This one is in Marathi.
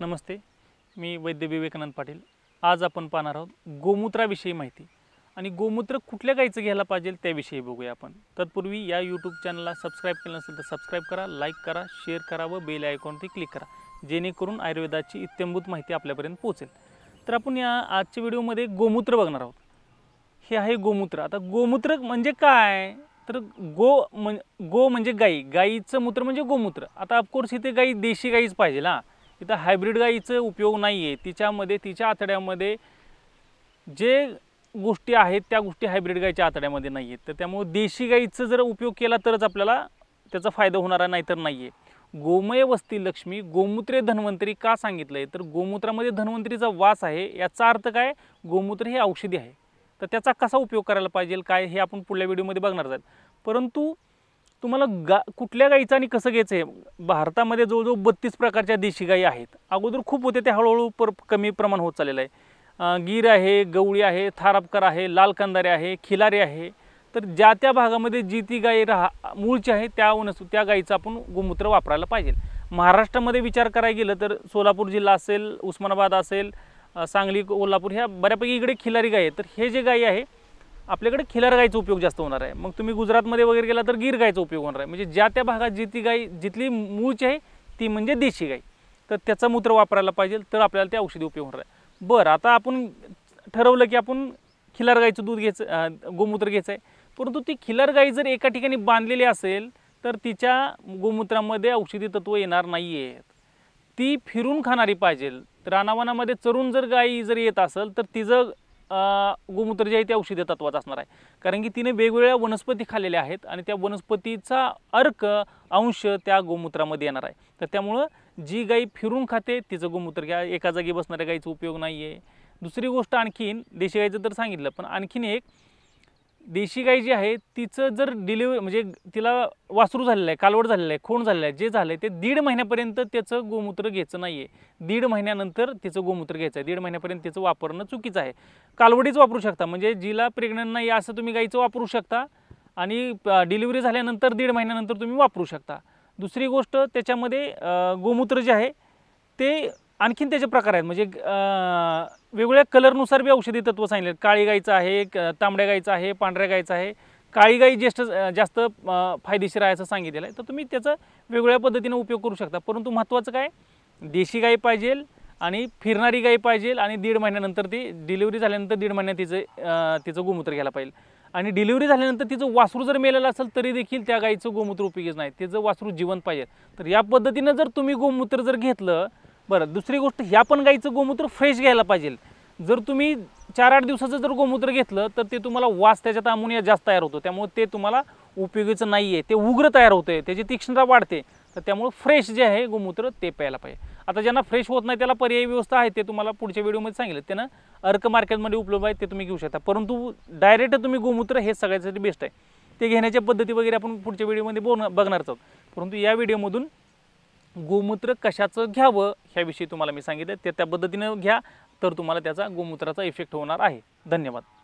नमस्ते मी वैद्य विवेकानंद पाटील आज आपण पाहणार आहोत गोमूत्राविषयी माहिती आणि गोमूत्र कुठल्या गाईचं घ्यायला पाहिजे त्याविषयी बघूया आपण तत्पूर्वी या यूट्यूब चॅनलला सबस्क्राईब केलं नसेल तर सबस्क्राईब करा लाईक करा शेअर करा व बेल आयकॉनवरती क्लिक करा जेणेकरून आयुर्वेदाची इत्यंभूत माहिती आपल्यापर्यंत पोहोचेल तर आपण या आजच्या व्हिडिओमध्ये गोमूत्र बघणार आहोत हे आहे गोमूत्र आता गोमूत्र म्हणजे काय तर गो म्हण गो म्हणजे गाई गाईचं मूत्र म्हणजे गोमूत्र आता अफकोर्स इथे गाई देशी गाईच पाहिजे हां इथं हायब्रीड गाईचं उपयोग नाही आहे तिच्यामध्ये तिच्या आतड्यामध्ये जे गोष्टी आहेत त्या गोष्टी हायब्रीड गाईच्या आतड्यामध्ये नाही आहेत तर त्यामुळे देशी गाईचं जर उपयोग केला तरच आपल्याला त्याचा फायदा होणार नाही तर नाही आहे गोमय वस्ती लक्ष्मी गोमूत्रे धन्वंतरी का सांगितलं आहे तर गोमूत्रामध्ये धन्वंतरीचा वास आहे याचा अर्थ काय गोमूत्र हे औषधी आहे तर त्याचा कसा उपयोग करायला पाहिजे काय हे आपण पुढल्या व्हिडिओमध्ये बघणार जात परंतु तुम्हाला गा कुठल्या गाईचं आणि कसं घ्यायचं आहे भारतामध्ये जवळजवळ बत्तीस प्रकारच्या देशी गाई आहेत अगोदर खूप होते ते हळूहळू पर कमी प्रमाण होत चाललेलं आहे गीर आहे गवळी आहे थारापकर आहे लाल आहे खिलारी आहे तर ज्या त्या भागामध्ये जी ती गायी राहा मूळची आहे त्या वनस्प त्या गाईचं आपण गोमूत्र वापरायला पाहिजे महाराष्ट्रामध्ये विचार करायला गेलं तर सोलापूर जिल्हा असेल उस्मानाबाद असेल सांगली कोल्हापूर ह्या बऱ्यापैकी इकडे खिलारी गाय आहे तर हे जे गायी आहे आपल्याकडे खिलार गायचा उपयोग जास्त होणार आहे मग तुम्ही गुजरातमध्ये वगैरे गेला तर गीर गायचा उपयोग होणार आहे म्हणजे ज्या त्या भागात जी ती गाय जिथली मूळची आहे ती म्हणजे देशी गाय तर त्याचा मूत्र वापरायला पाहिजे तर आपल्याला ते औषधी उपयोग होणार आहे बरं आता आपण ठरवलं की आपण खिलार गायचं दूध घ्यायचं गोमूत्र घ्यायचं आहे परंतु ती खिलार गाय जर एका ठिकाणी बांधलेली असेल तर तिच्या गोमूत्रामध्ये औषधी तत्व येणार नाही आहेत ती फिरून खाणारी पाहिजे रानावनामध्ये चरून जर गाई जर येत असेल तर तिचं गोमूत्र जे आहे ते औषधी तत्वाचं असणार आहे कारण की तिने वेगवेगळ्या वनस्पती खाल्लेल्या आहेत आणि त्या वनस्पतीचा अर्क अंश त्या गोमूत्रामध्ये येणार आहे तर त्यामुळं जी गाई फिरून खाते तिचं गोमूत्र घ्या एका जागी बसणाऱ्या गाईचा उपयोग नाही आहे दुसरी गोष्ट आणखीन देशी गाईचं तर सांगितलं पण आणखीन एक देशी गाय जी आहे तिचं जर डिलिव्हरी म्हणजे तिला वासरू झालेलं आहे कालवड झालेलं आहे खूण झालेलं आहे जे झालं आहे ते दीड महिन्यापर्यंत त्याचं गोमूत्र घ्यायचं नाही आहे दीड महिन्यानंतर तिचं गोमूत्र घ्यायचं आहे दीड महिन्यापर्यंत तिचं वापरणं चुकीचं आहे कालवडीच वापरू शकता म्हणजे जिला प्रेग्नंट नाही असं तुम्ही गाईचं वापरू शकता आणि डिलिव्हरी झाल्यानंतर दीड महिन्यानंतर तुम्ही वापरू शकता दुसरी गोष्ट त्याच्यामध्ये गोमूत्र जे आहे ते आणखीन त्याचे प्रकार आहेत म्हणजे वेगवेगळ्या कलरनुसार बी औषधी तत्व सांगितले काळी गायचं आहे तांबड्या गाईचं आहे पांढऱ्या गायचं आहे काळी गाई ज्येष्ठ जास्त फायदेशीर आहे असं सांगितलेलं आहे तर तुम्ही त्याचा वेगवेगळ्या पद्धतीने उपयोग करू शकता परंतु महत्त्वाचं काय देशी गाई पाहिजे आणि फिरणारी गाई पाहिजे आणि दीड महिन्यानंतर ती डिलिव्हरी झाल्यानंतर दीड महिन्यात तिचं तिचं गोमूत्र घ्यायला पाहिजे आणि डिलिव्हरी झाल्यानंतर तिचं वासरू जर मेलेलं असेल तरी देखील त्या गाईचं गोमूत्र उपयोगीच नाही तिचं वासरू जिवंत पाहिजे तर या पद्धतीनं जर तुम्ही गोमूत्र जर घेतलं बरं दुसरी गोष्ट ह्या पण गाईचं गोमूत्र फ्रेश घ्यायला पाहिजे जर तुम्ही चार आठ दिवसाचं जर गोमूत्र घेतलं तर ते तुम्हाला वास त्याच्यात अमोनिया जास्त तयार होतो त्यामुळे ते तुम्हाला उपयोगीचं नाही आहे ते उग्र तयार होतं आहे त्याची तीक्ष्णता वाढते तर त्यामुळे फ्रेश जे आहे गोमूत्र ते प्यायला पाहिजे आता ज्यांना फ्रेश होत नाही त्याला पर्यायी व्यवस्था आहे ते तुम्हाला पुढच्या व्हिडिओमध्ये सांगितलं त्यानं अर्क मार्केटमध्ये उपलब्ध आहे ते तुम्ही घेऊ शकता परंतु डायरेक्ट तुम्ही गोमूत्र हे सगळ्यासाठी बेस्ट आहे ते घेण्याच्या पद्धती वगैरे आपण पुढच्या व्हिडिओमध्ये बोल बघणारच आहोत परंतु या व्हिडिओमधून गोमूत्र कशाचं घ्यावं ह्याविषयी तुम्हाला मी सांगितलं ते त्या पद्धतीनं घ्या तर तुम्हाला त्याचा गोमूत्राचा इफेक्ट होणार आहे धन्यवाद